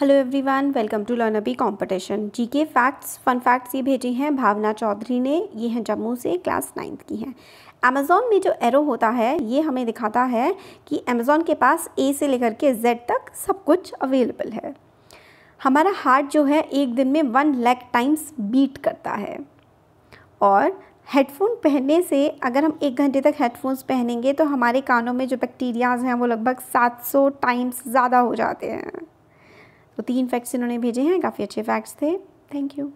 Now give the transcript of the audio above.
hello everyone welcome to learn अबी competition के facts fun facts ये भेजे हैं भावना चौधरी ने ये हैं जम्मू से क्लास नाइन्थ की हैं अमेज़ोन में जो एरो होता है ये हमें दिखाता है कि अमेज़ोन के पास ए से लेकर के जेड तक सब कुछ अवेलेबल है हमारा हार्ट जो है एक दिन में वन लैक टाइम्स बीट करता है और हेडफोन पहनने से अगर हम एक घंटे तक हेडफोन्स पहनेंगे तो हमारे कानों में जो बैक्टीरियाज़ हैं वो लगभग 700 टाइम्स ज़्यादा हो जाते हैं तो तीन फैक्ट्स इन्होंने भेजे हैं काफ़ी अच्छे फैक्ट्स थे थैंक यू